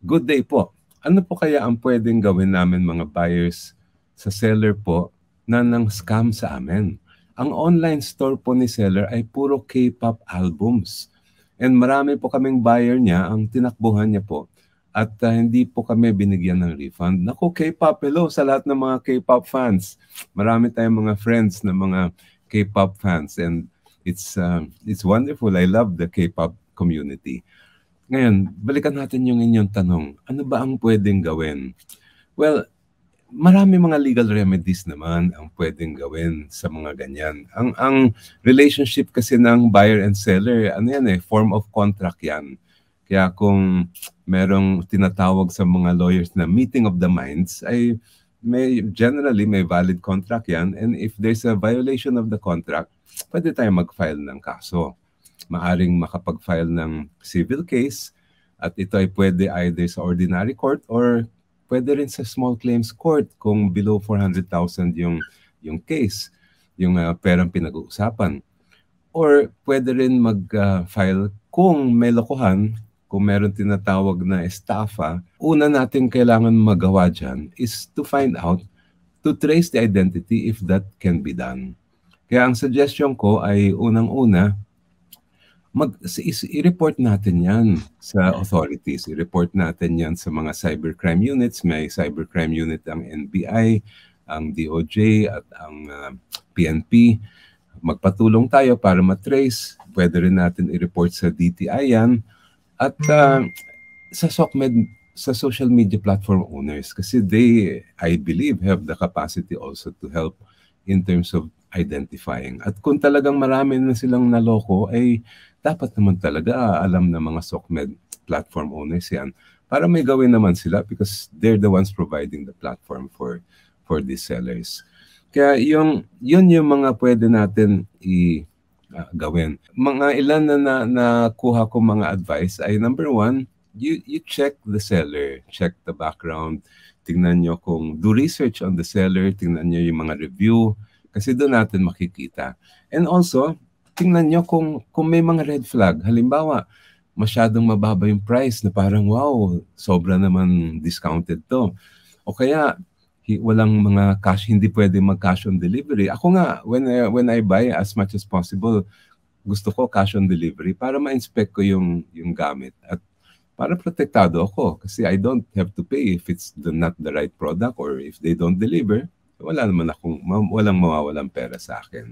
Good day po. Ano po kaya ang pwedeng gawin namin mga buyers sa seller po na nang scam sa amin? Ang online store po ni seller ay puro K-pop albums. And marami po kaming buyer niya ang tinakbuhan niya po at uh, hindi po kami binigyan ng refund. Nako K-pop, hello sa lahat ng mga K-pop fans. Marami tayong mga friends na mga K-pop fans and it's uh, it's wonderful. I love the K-pop community. Ngayon, balikan natin yung inyong tanong. Ano ba ang pwedeng gawin? Well, marami mga legal remedies naman ang pwedeng gawin sa mga ganyan. Ang ang relationship kasi ng buyer and seller, ano yan eh, form of contract yan. Kaya kung merong tinatawag sa mga lawyers na meeting of the minds, ay may generally may valid contract yan and if there's a violation of the contract, pwede tayong mag-file ng kaso maaring makapag-file ng civil case at ito ay pwede either sa ordinary court or pwede rin sa small claims court kung below 400,000 yung yung case, yung uh, perang pinag-uusapan. Or pwede rin mag-file uh, kung may lokohan, kung meron tinatawag na estafa, una natin kailangan magawa dyan is to find out, to trace the identity if that can be done. Kaya ang suggestion ko ay unang-una, mag i-report natin 'yan sa authorities, i-report natin 'yan sa mga cybercrime units, may cybercrime unit ang NBI, ang DOJ at ang uh, ah, PNP. Magpatulong tayo para matrace, pwede rin natin i-report sa DTI 'yan at uh, sa SOCMED sa social media platform owners kasi they I believe have the capacity also to help in terms of identifying. At kung talagang marami na silang naloko, ay dapat naman talaga alam ng mga SOCMED platform owners yan para may gawin naman sila because they're the ones providing the platform for for these sellers. Kaya yung yun yung mga pwede natin i uh, gawin. Mga ilan na, na nakuha ko mga advice ay number one, you you check the seller, check the background, tingnan nyo kung do research on the seller, tingnan nyo yung mga review, kasi doon natin makikita. And also, tingnan nyo kung, kung may mga red flag. Halimbawa, masyadong mababa yung price na parang wow, sobra naman discounted to. O kaya walang mga cash, hindi pwede mag-cash on delivery. Ako nga, when I, when I buy as much as possible, gusto ko cash on delivery para ma-inspect ko yung, yung gamit at para protektado ako kasi I don't have to pay if it's the, not the right product or if they don't deliver wala naman akong, walang mawawalang pera sa akin.